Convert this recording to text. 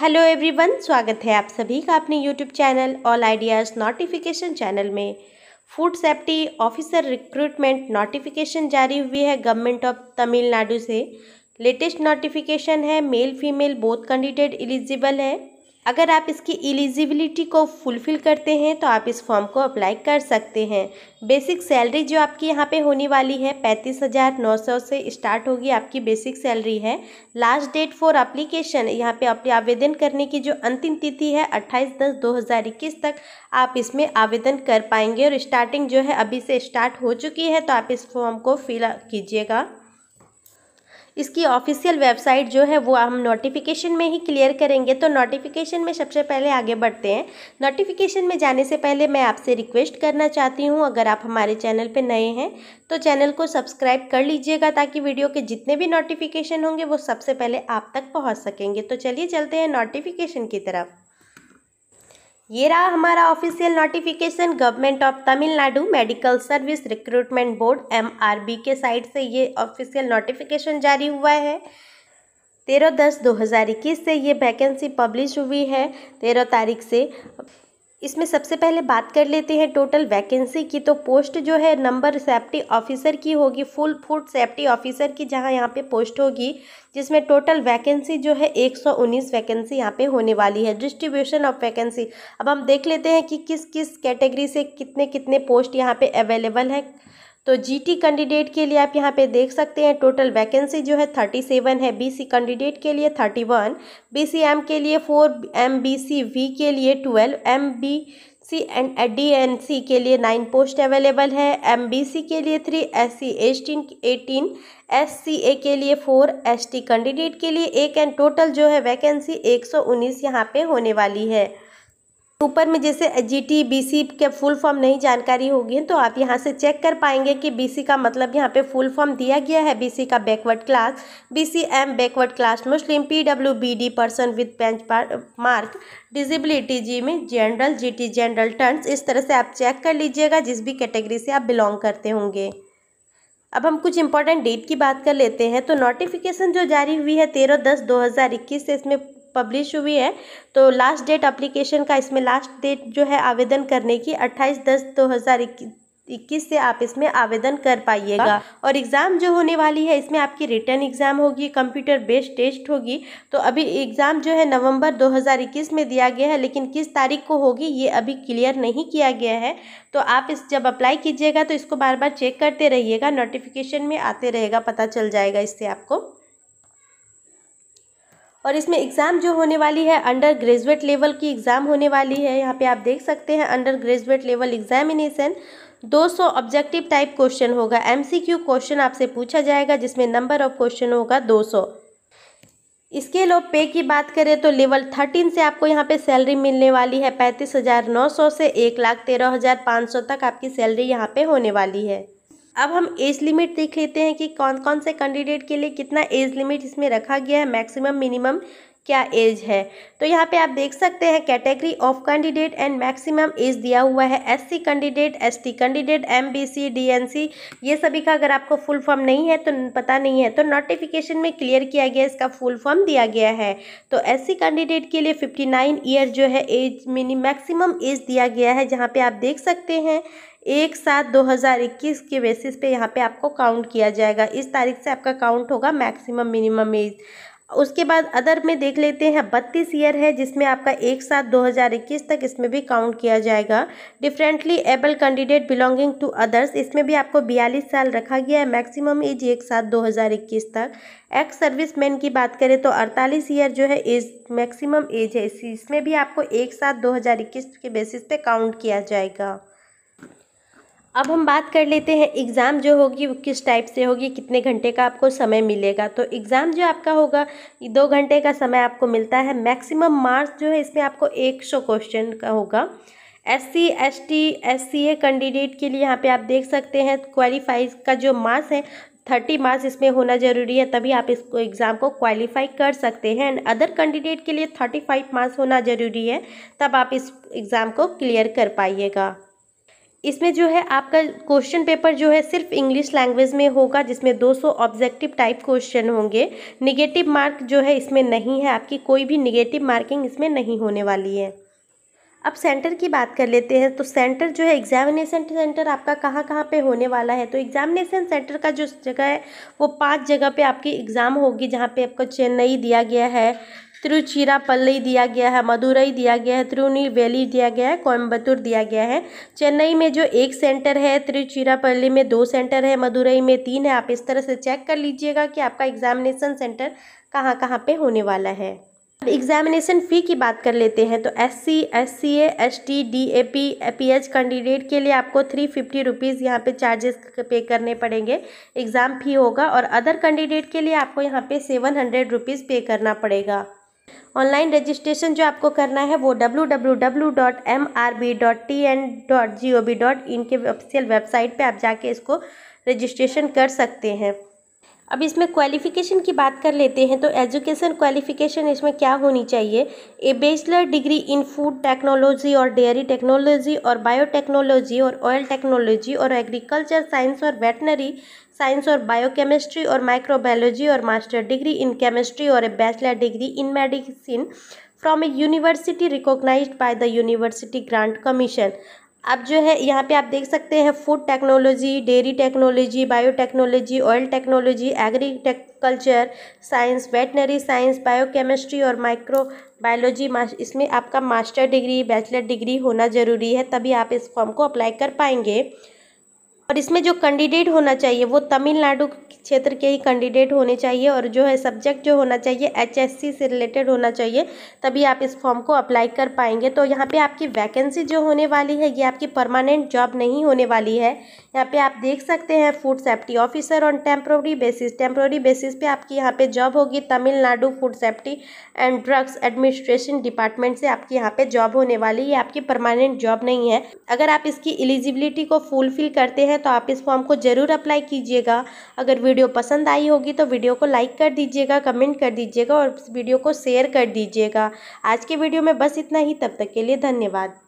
Hello everyone स्वागत है आप सभी का अपने YouTube channel all ideas notification channel में food safety officer recruitment notification जारी हुई है गवर्नमेंट ऑफ तमिलनाडु से लेटेस्ट नोटिफिकेशन है male female both candidate eligible है अगर आप इसकी एलिजिबिलिटी को फुलफ़िल करते हैं तो आप इस फॉर्म को अप्लाई कर सकते हैं बेसिक सैलरी जो आपकी यहाँ पे होने वाली है पैंतीस हज़ार नौ सौ से स्टार्ट होगी आपकी बेसिक सैलरी है लास्ट डेट फॉर अप्लीकेशन यहाँ पे अपने आवेदन करने की जो अंतिम तिथि है अट्ठाईस दस दो हज़ार इक्कीस तक आप इसमें आवेदन कर पाएंगे और स्टार्टिंग जो है अभी से स्टार्ट हो चुकी है तो आप इस फॉर्म को फिल कीजिएगा इसकी ऑफिशियल वेबसाइट जो है वो हम नोटिफिकेशन में ही क्लियर करेंगे तो नोटिफिकेशन में सबसे पहले आगे बढ़ते हैं नोटिफिकेशन में जाने से पहले मैं आपसे रिक्वेस्ट करना चाहती हूँ अगर आप हमारे चैनल पर नए हैं तो चैनल को सब्सक्राइब कर लीजिएगा ताकि वीडियो के जितने भी नोटिफिकेशन होंगे वो सबसे पहले आप तक पहुँच सकेंगे तो चलिए चलते हैं नोटिफिकेशन की तरफ ये रहा हमारा official notification government of Tamil Nadu medical service recruitment board MRB के साइट से ये ऑफिशियल नोटिफिकेशन जारी हुआ है तेरह दस दो हज़ार इक्कीस से ये वैकेंसी पब्लिश हुई है तेरह तारीख से इसमें सबसे पहले बात कर लेते हैं टोटल वैकेंसी की तो पोस्ट जो है नंबर सेफ्टी ऑफिसर की होगी फुल फूड सेफ्टी ऑफिसर की जहां यहां पे पोस्ट होगी जिसमें टोटल वैकेंसी जो है 119 वैकेंसी यहां पे होने वाली है डिस्ट्रीब्यूशन ऑफ वैकेंसी अब हम देख लेते हैं कि किस किस कैटेगरी से कितने कितने पोस्ट यहाँ पर अवेलेबल है तो जीटी कैंडिडेट के लिए आप यहाँ पे देख सकते हैं टोटल वैकेंसी जो है थर्टी सेवन है बीसी कैंडिडेट के लिए थर्टी वन बी के लिए four M B C V के लिए twelve M B C and D N C के लिए नाइन पोस्ट अवेलेबल है एम बी सी के लिए three S C eighteen eighteen S C A के लिए फोर एस टी कैंडिडेट के लिए एक एंड टोटल जो है वैकेंसी एक सौ उन्नीस यहाँ पर होने वाली है ऊपर में जैसे बी बीसी के फुल फॉर्म नहीं जानकारी होगी तो आप यहाँ से चेक कर पाएंगे कि बीसी का मतलब यहाँ पे फुल फॉर्म दिया गया है बीसी का backward class BCM backward class Muslim D person with benchmark disability G में जनरल जीटी जनरल टर्न्स इस तरह से आप चेक कर लीजिएगा जिस भी कैटेगरी से आप बिलोंग करते होंगे अब हम कुछ इंपॉर्टेंट डेट की बात कर लेते हैं तो नोटिफिकेशन जो जारी हुई है तेरह दस दो हज़ार इक्कीस से इसमें पब्लिश हुई है तो लास्ट डेट अप्लीकेशन का इसमें लास्ट डेट जो है आवेदन करने की अट्ठाईस दस दो हज़ार इक्कीस से आप इसमें आवेदन कर पाइएगा हाँ। और एग्ज़ाम जो होने वाली है इसमें आपकी रिटर्न एग्ज़ाम होगी कंप्यूटर बेस्ड टेस्ट होगी तो अभी एग्ज़ाम जो है नवंबर 2021 में दिया गया है लेकिन किस तारीख को होगी ये अभी क्लियर नहीं किया गया है तो आप इस जब अप्लाई कीजिएगा तो इसको बार बार चेक करते रहिएगा नोटिफिकेशन में आते रहेगा पता चल जाएगा इससे आपको और इसमें एग्ज़ाम जो होने वाली है अंडर ग्रेजुएट लेवल की एग्ज़ाम होने वाली है यहाँ पे आप देख सकते हैं undergraduate level examination 200 objective type question होगा एमसीक्यू क्वेश्चन आपसे पूछा जाएगा जिसमें नंबर ऑफ क्वेश्चन होगा 200 इसके लोग पे की बात करें तो लेवल थर्टीन से आपको यहाँ पे सैलरी मिलने वाली है पैंतीस हज़ार नौ सौ से एक लाख तेरह हज़ार पाँच सौ तक आपकी सैलरी यहाँ पर होने वाली है अब हम एज लिमिट देख लेते हैं कि कौन कौन से कैंडिडेट के लिए कितना एज लिमिट इसमें रखा गया है मैक्सिमम मिनिमम क्या एज है तो यहाँ पे आप देख सकते हैं category of candidate and maximum age दिया हुआ है SC candidate ST candidate MBC DNC ये सभी का अगर आपको फुल फॉर्म नहीं है तो पता नहीं है तो नोटिफिकेशन में क्लियर किया गया इसका फुल फॉर्म दिया गया है तो एससी कैंडिडेट के लिए फिफ्टी नाइन ईयर जो है एज मिनी मैक्सिमम एज दिया गया है जहाँ पर आप देख सकते हैं एक सात दो हज़ार इक्कीस के बेसिस पे यहाँ पे आपको काउंट किया जाएगा इस तारीख से आपका काउंट होगा मैक्सिमम मिनिमम एज उसके बाद अदर में देख लेते हैं बत्तीस ईयर है जिसमें आपका एक सात 2021 तक इसमें भी काउंट किया जाएगा differently able candidate belonging to others इसमें भी आपको 42 साल रखा गया है मैक्सिमम एज एक सात 2021 तक एक्स सर्विस मैन की बात करें तो 48 ईयर जो है एज मैक्सिमम एज है इसमें भी आपको एक सात 2021 के बेसिस पे काउंट किया जाएगा अब हम बात कर लेते हैं एग्ज़ाम जो होगी वो किस टाइप से होगी कितने घंटे का आपको समय मिलेगा तो एग्ज़ाम जो आपका होगा दो घंटे का समय आपको मिलता है मैक्सिमम मार्क्स जो है इसमें आपको एक सौ क्वेश्चन का होगा S C S T S C A candidate के लिए यहाँ पे आप देख सकते हैं क्वालिफाई का जो मार्क्स है थर्टी मार्क्स इसमें होना जरूरी है तभी आप इसको एग्ज़ाम को क्वालिफाई कर सकते हैं एंड अदर कैंडिडेट के लिए थर्टी फाइव मार्क्स होना जरूरी है तब आप इस एग्ज़ाम को क्लियर कर पाइएगा इसमें जो है आपका क्वेश्चन पेपर जो है सिर्फ इंग्लिश लैंग्वेज में होगा जिसमें 200 ऑब्जेक्टिव टाइप क्वेश्चन होंगे निगेटिव मार्क जो है इसमें नहीं है आपकी कोई भी निगेटिव मार्किंग इसमें नहीं होने वाली है अब सेंटर की बात कर लेते हैं तो सेंटर जो है एग्जामिनेशन सेंटर आपका कहाँ कहाँ पे होने वाला है तो एग्जामिनेशन सेंटर का जो जगह है वो पांच जगह पे आपकी एग्ज़ाम होगी जहाँ पे आपको चेन्नई दिया गया है तिरुचिरापल्ली दिया गया है मदुरई दिया गया है वैली दिया गया है कोयम्बतूर दिया गया है चेन्नई में जो एक सेंटर है तिरुचिरापल्ली में दो सेंटर है मदुरई में तीन है आप इस तरह से चेक कर लीजिएगा कि आपका एग्जामिनेशन सेंटर कहाँ कहाँ पर होने वाला है अब एग्जामिनेशन फ़ी की बात कर लेते हैं तो S C S C S T D A P P H candidate के लिए आपको थ्री फिफ्टी रुपीज़ यहाँ पर चार्जेस पे करने पड़ेंगे एग्ज़ाम फ़ी होगा और अदर कैंडिडेट के लिए आपको यहाँ पे सेवन हंड्रेड रुपीज़ पे करना पड़ेगा ऑनलाइन रजिस्ट्रेशन जो आपको करना है वो W W W dot M R B dot T N dot G O B dot in के ऑफिशियल वेबसाइट पे आप जाके इसको रजिस्ट्रेशन कर सकते हैं अब इसमें क्वालिफ़िकेशन की बात कर लेते हैं तो एजुकेशन क्वालिफ़िकेशन इसमें क्या होनी चाहिए a bachelor degree in food technology और डेयरी टेक्नोलॉजी और बायोटेक्नोलॉजी और ऑयल टेक्नोलॉजी और एग्रीकल्चर साइंस और वेटनरी साइंस और बायोकेमिस्ट्री और माइक्रोबायोलॉजी और मास्टर डिग्री इन केमिस्ट्री और a bachelor degree in medicine from a university recognise by the university grant commission अब जो है यहाँ पे आप देख सकते हैं food technology dairy technology biotechnology oil technology agriculture science veterinary science biochemistry और माइक्रो बायोलॉजी इसमें आपका मास्टर डिग्री बैचलर डिग्री होना ज़रूरी है तभी आप इस फॉर्म को अप्लाई कर पाएंगे और इसमें जो कैंडिडेट होना चाहिए वो तमिलनाडु क्षेत्र के ही कैंडिडेट होने चाहिए और जो है सब्जेक्ट जो होना चाहिए एचएससी से रिलेटेड होना चाहिए तभी आप इस फॉर्म को अप्लाई कर पाएंगे तो यहाँ पे आपकी वैकेंसी जो होने वाली है ये आपकी परमानेंट जॉब नहीं होने वाली है यहाँ पे आप देख सकते हैं food safety officer on temporary basis temporary basis पे आपकी यहाँ पे जॉब होगी Tamil Nadu food safety and drugs administration department से आपकी यहाँ पे जॉब होने वाली है आपकी परमानेंट जॉब नहीं है अगर आप इसकी एलिजिबिलिटी को फुलफिल करते हैं तो आप इस फॉर्म को ज़रूर अप्लाई कीजिएगा अगर वीडियो पसंद आई होगी तो वीडियो को लाइक कर दीजिएगा कमेंट कर दीजिएगा और वीडियो को शेयर कर दीजिएगा आज के वीडियो में बस इतना ही तब तक के लिए धन्यवाद